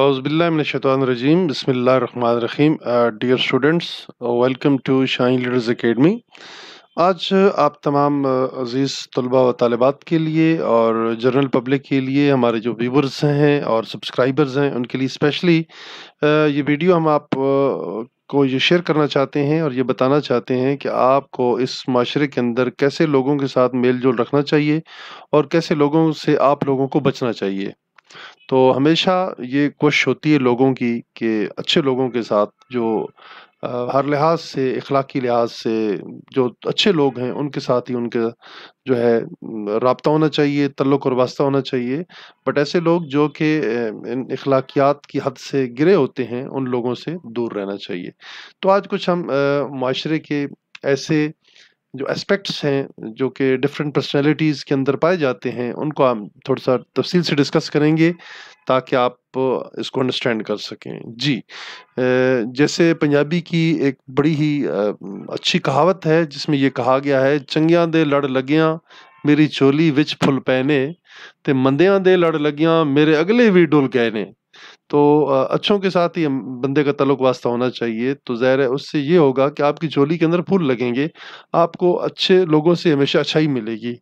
Auzubillahiminashaitanirrajim. Bismillahirrahmanirrahim. Uh, dear students, uh, welcome to Shine Leaders आज uh, आप तमाम uh, अज़ीज़ तलबा व तलबात के लिए और जनरल पब्लिक के लिए हमारे जो व्यूवर्स हैं और सब्सक्राइबर्स हैं उनके लिए स्पेशली uh, ये वीडियो हम आप को ये शेयर करना चाहते हैं और ये बताना चाहते हैं कि आपको इस माशरे के अंदर कैसे लोगों के साथ मेल जोल रखना चाहिए और कैसे लोगों से आप लोगों को बचना चाहिए तो हमेशा ये कोशिश होती है लोगों की कि अच्छे लोगों के साथ जो हर लिहाज से इखलाकी लिहाज से जो अच्छे लोग हैं उनके साथ ही उनके जो है रबता होना चाहिए तल्लुक और वास्ता होना चाहिए बट ऐसे लोग जो कि इन अखलाकियात की हद से गिरे होते हैं उन लोगों से दूर रहना चाहिए तो आज कुछ हम माशरे के ऐसे जो एस्पेक्ट्स हैं जो कि डिफरेंट पर्सनैलिटीज़ के अंदर पाए जाते हैं उनको हम थोड़ा सा तफसील से डिस्कस करेंगे ताकि आप इसको अंडरस्टैंड कर सकें जी जैसे पंजाबी की एक बड़ी ही अच्छी कहावत है जिसमें ये कहा गया है चंगिया दे लड़ लगियाँ मेरी चोली विच फुल पहने ते मंदिया दे लड़ लगियाँ मेरे अगले भी डुल गए ने तो अच्छों के साथ ही बंदे का तलुक वास्ता होना चाहिए तो ज़ाहिर है उससे ये होगा कि आपकी झोली के अंदर फूल लगेंगे आपको अच्छे लोगों से हमेशा अच्छाई मिलेगी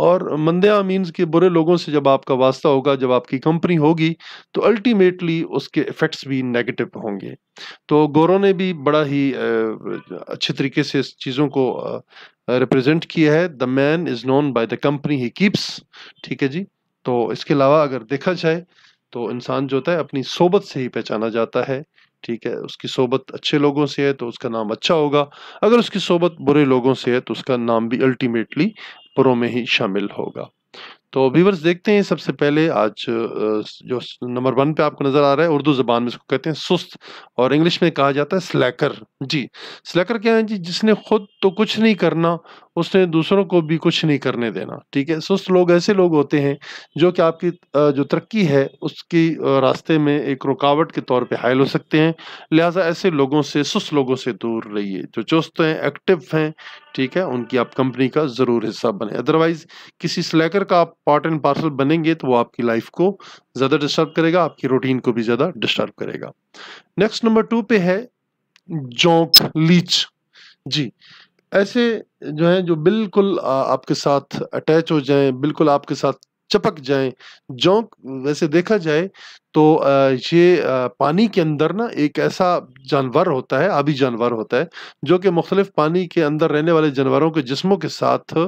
और मंदया मीन्स के बुरे लोगों से जब आपका वास्ता होगा जब आपकी कंपनी होगी तो अल्टीमेटली उसके इफ़ेक्ट्स भी नेगेटिव होंगे तो गोरों ने भी बड़ा ही अच्छे तरीके से इस चीज़ों को रिप्रेजेंट किया है the man is known by the company he keeps ठीक है जी तो इसके अलावा अगर देखा जाए तो इंसान जो होता है अपनी सोबत से ही पहचाना जाता है ठीक है उसकी सोबत अच्छे लोगों से है तो उसका नाम अच्छा होगा अगर उसकी सोबत बुरे लोगों से है तो उसका नाम भी अल्टीमेटली परों में ही शामिल होगा तो व्यूवर्स देखते हैं सबसे पहले आज जो नंबर वन पे आपको नजर आ रहा है उर्दू जबान में इसको कहते हैं सुस्त और इंग्लिश में कहा जाता है स्लैकर जी स्लैकर क्या है जी जिसने खुद तो कुछ नहीं करना उसने दूसरों को भी कुछ नहीं करने देना ठीक है सुस्त लोग ऐसे लोग होते हैं जो कि आपकी जो तरक्की है उसकी रास्ते में एक रुकावट के तौर पे हायल हो सकते हैं लिहाजा ऐसे लोगों से सुस्त लोगों से दूर रहिए जो चुस्त हैं एक्टिव हैं ठीक है उनकी आप कंपनी का ज़रूर हिस्सा बने अदरवाइज़ किसी स्लैकर का आप पार्ट एंड पार्सल बनेंगे तो वो आपकी लाइफ को ज़्यादा डिस्टर्ब करेगा आपकी रूटीन को भी ज़्यादा डिस्टर्ब करेगा नेक्स्ट नंबर टू पे है जोंक लीच जी ऐसे जो है जो बिल्कुल आपके साथ अटैच हो जाए बिल्कुल आपके साथ चपक जाए जो वैसे देखा जाए तो ये पानी के अंदर ना एक ऐसा जानवर होता है आबी जानवर होता है जो कि मुख्तलिफ पानी के अंदर रहने वाले जानवरों के जिस्मों के साथ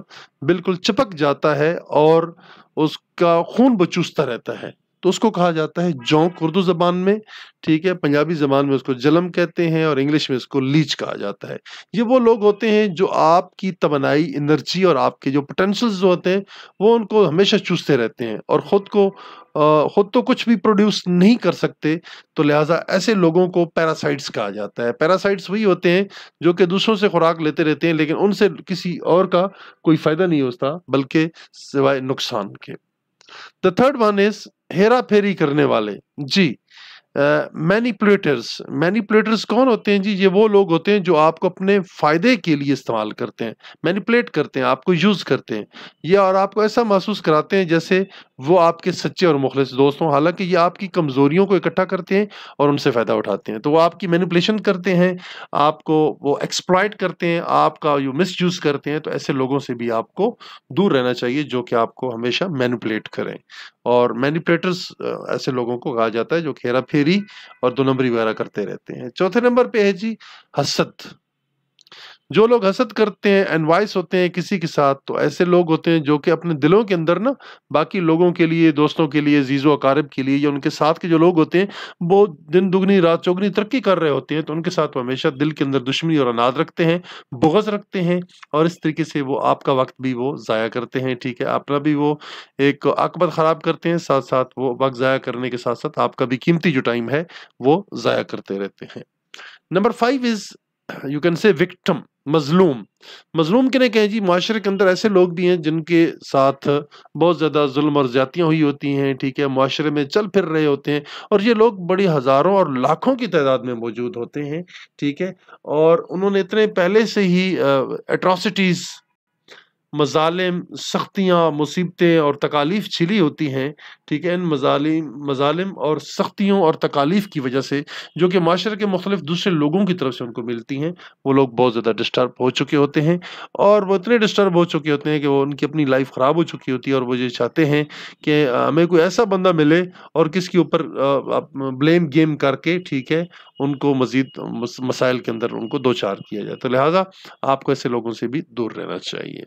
बिल्कुल चिपक जाता है और उसका खून बचूसता रहता है तो उसको कहा जाता है जौक उर्दू जबान में ठीक है पंजाबी जबान में उसको जलम कहते हैं और इंग्लिश में इसको लीच कहा जाता है ये वो लोग होते हैं जो आपकी तोनाई एनर्जी और आपके जो पोटेंशल्स जो होते हैं वो उनको हमेशा चूसते रहते हैं और ख़ुद को खुद तो कुछ भी प्रोड्यूस नहीं कर सकते तो लिहाजा ऐसे लोगों को पैरासाइट्स कहा जाता है पैरासाइट्स वही होते हैं जो कि दूसरों से खुराक लेते रहते हैं लेकिन उनसे किसी और का कोई फ़ायदा नहीं होता बल्कि सिवाय नुकसान के द थर्ड वन इज हेरा फेरी करने वाले जी मैनिपुलेटर्स uh, मैनिपुलेटर्स कौन होते हैं जी ये वो लोग होते हैं जो आपको अपने फ़ायदे के लिए इस्तेमाल करते हैं मैनिपुलेट करते हैं आपको यूज़ करते हैं ये और आपको ऐसा महसूस कराते हैं जैसे वो आपके सच्चे और मुखलस दोस्तों हालांकि ये आपकी कमज़ोरियों को इकट्ठा करते हैं और उनसे फ़ायदा उठाते हैं तो वो आपकी मैनिपुलेशन करते हैं आपको वो एक्सप्लाइट करते हैं आपका यू मिस यूज़ करते हैं तो ऐसे लोगों से भी आपको दूर रहना चाहिए जो कि आपको हमेशा मैनिपुलेट करें और मैनिपुलेटर्स ऐसे लोगों को कहा जाता है जो खेरा हेरा फेरी शायरी और दो नंबरी वगैरह करते रहते हैं चौथे नंबर पे है जी हसद जो लोग हसद करते हैं एनवाइस होते हैं किसी के साथ तो ऐसे लोग होते हैं जो कि अपने दिलों के अंदर ना बाकी लोगों के लिए दोस्तों के लिए जीज़ो अकारब के लिए या उनके साथ के जो लोग होते हैं वो दिन दुगनी रात चौगनी तरक्की कर रहे होते हैं तो उनके साथ वो हमेशा दिल के अंदर दुश्मनी और अनाज रखते हैं बोगज़ रखते हैं और इस तरीके से वो आपका वक्त भी वो ज़ाया करते हैं ठीक है अपना भी वो एक आकबत ख़राब करते हैं साथ साथ वो वक्त ज़ाया करने के साथ साथ आपका भी कीमती जो टाइम है वो ज़ाया करते रहते हैं number five is you can say victim मजलूम मजलूम के नहीं कहें जी माशरे के अंदर ऐसे लोग भी हैं जिनके साथ बहुत ज़्यादा जुल्म और ज़्यादतियाँ हुई होती हैं ठीक है माशरे में चल फिर रहे होते हैं और ये लोग बड़ी हज़ारों और लाखों की तादाद में मौजूद होते हैं ठीक है और उन्होंने इतने पहले से ही एट्रॉसिटीज़ मजालम सख्तियाँ मुसीबतें और तकालीफ छिली होती हैं ठीक है इन मजालिम मजालिम और सख्तियों और तकालीफ की वजह से जो कि माशरे के मुख्तलिफ दूसरे लोगों की तरफ से उनको मिलती हैं वो लोग बहुत ज़्यादा डिस्टर्ब हो चुके होते हैं और वो इतने डिस्टर्ब हो चुके होते हैं कि वो उनकी अपनी लाइफ ख़राब हो चुकी होती है और वो ये चाहते हैं कि हमें कोई ऐसा बंदा मिले और किसके ऊपर ब्लेम गेम करके ठीक है उनको मज़ीद मसाइल के अंदर उनको दो चार किया जाए तो लिहाजा आपको ऐसे लोगों से भी दूर रहना चाहिए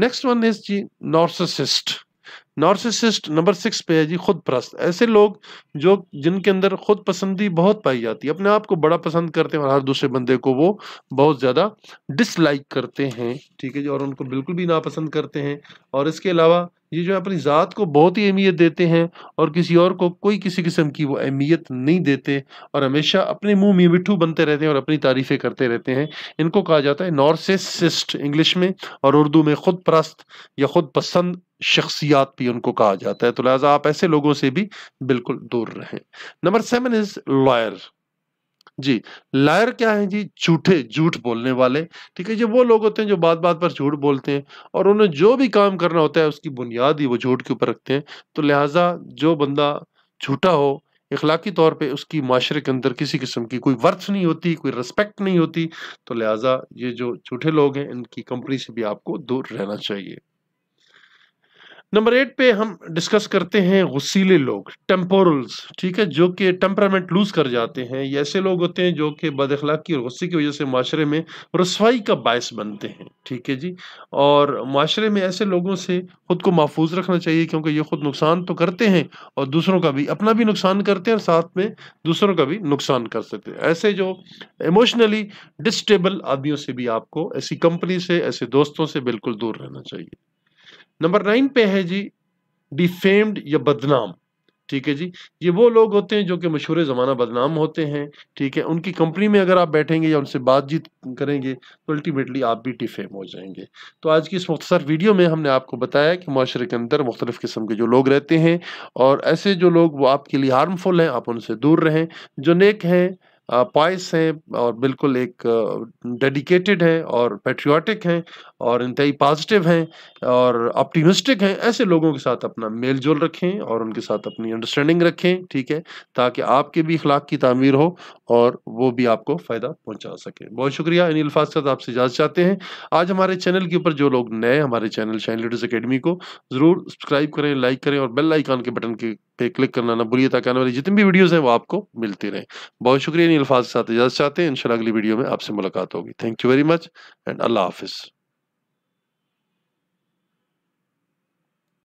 नेक्स्ट वन इज जी नॉर्सिसिस्ट नॉर्सिसिस्ट नंबर सिक्स पे है जी खुद प्रस्त ऐसे लोग जो जिनके अंदर खुद पसंदी बहुत पाई जाती है अपने आप को बड़ा पसंद करते हैं और हर दूसरे बंदे को वो बहुत ज़्यादा डिसलाइक करते हैं ठीक है जी और उनको बिल्कुल भी नापसंद करते हैं और इसके अलावा ये जो अपनी ज़ात को बहुत ही अहमियत देते हैं और किसी और को कोई किसी किस्म की वो अहमियत नहीं देते और हमेशा अपने मुंह में मिठू बनते रहते हैं और अपनी तारीफ़ें करते रहते हैं इनको कहा जाता है नॉर्सिसिस्ट इंग्लिश में और उर्दू में खुद परस्त या खुद पसंद शख्सियात भी उनको कहा जाता है तो लिहाजा आप ऐसे लोगों से भी बिल्कुल दूर रहें नंबर सेवन इज़ लॉयर जी लायर क्या है जी झूठे झूठ बोलने वाले ठीक है ये वो लोग होते हैं जो बात बात पर झूठ बोलते हैं और उन्हें जो भी काम करना होता है उसकी बुनियाद ही वो झूठ के ऊपर रखते हैं तो लिहाजा जो बंदा झूठा हो इखलाकी तौर पे उसकी माशरे के अंदर किसी किस्म की कोई वर्थ नहीं होती कोई रिस्पेक्ट नहीं होती तो लिहाजा ये जो झूठे लोग हैं इनकी कंपनी से भी आपको दूर रहना चाहिए नंबर एट पे हम डिस्कस करते हैं गुस्सीले लोग टेम्पोरल्स ठीक है जो कि टेम्परामेंट लूज कर जाते हैं ये ऐसे लोग होते हैं जो कि अखलाकी और गुस्से की वजह से माशरे में रसवाई का बायस बनते हैं ठीक है जी और माशरे में ऐसे लोगों से खुद को महफूज रखना चाहिए क्योंकि ये खुद नुकसान तो करते हैं और दूसरों का भी अपना भी नुकसान करते हैं और साथ में दूसरों का भी नुकसान कर सकते हैं ऐसे जो इमोशनली डिस्टेबल आदमियों से भी आपको ऐसी कंपनी से ऐसे दोस्तों से बिल्कुल दूर रहना चाहिए नंबर नाइन पे है जी डिफेम्ड या बदनाम ठीक है जी ये वो लोग होते हैं जो कि मशहूर ज़माना बदनाम होते हैं ठीक है उनकी कंपनी में अगर आप बैठेंगे या उनसे बातचीत करेंगे तो अल्टीमेटली आप भी डिफेम हो जाएंगे तो आज की इस मुख्तर वीडियो में हमने आपको बताया कि माशरे के अंदर मुख्तलिफ़ किस्म के जो लोग रहते हैं और ऐसे जो लोग वो आपके लिए हार्मफुल हैं आप उनसे दूर रहें जो नेक हैं पाइस हैं और बिल्कुल एक डेडिकेटेड हैं और पेट्रियाटिक हैं और इंतई पॉजिटिव हैं और ऑप्टिमिस्टिक हैं ऐसे लोगों के साथ अपना मेल जोल रखें और उनके साथ अपनी अंडरस्टैंडिंग रखें ठीक है ताकि आपके भी अखलाक की तमीर हो और वो भी आपको फ़ायदा पहुँचा सकें बहुत शुक्रिया इन अल्फाज के साथ आपसे इजाज़त चाहते हैं आज हमारे चैनल के ऊपर जो लोग नए हमारे चैनल शाइन लीडर्स अकेडमी को ज़रूर सब्सक्राइब करें लाइक करें और बेल आइकान के बटन के पे क्लिक करना ना भूलिए ताकि आने वाली जितनी भी वीडियोज़ हैं वो आपको मिलती रहे बहुत शुक्रिया इन अल्फाज के साथ इजाज़त चाहते हैं इंशाल्लाह अगली वीडियो में आपसे मुलाकात होगी thank you very much and अल्लाह हाफिज़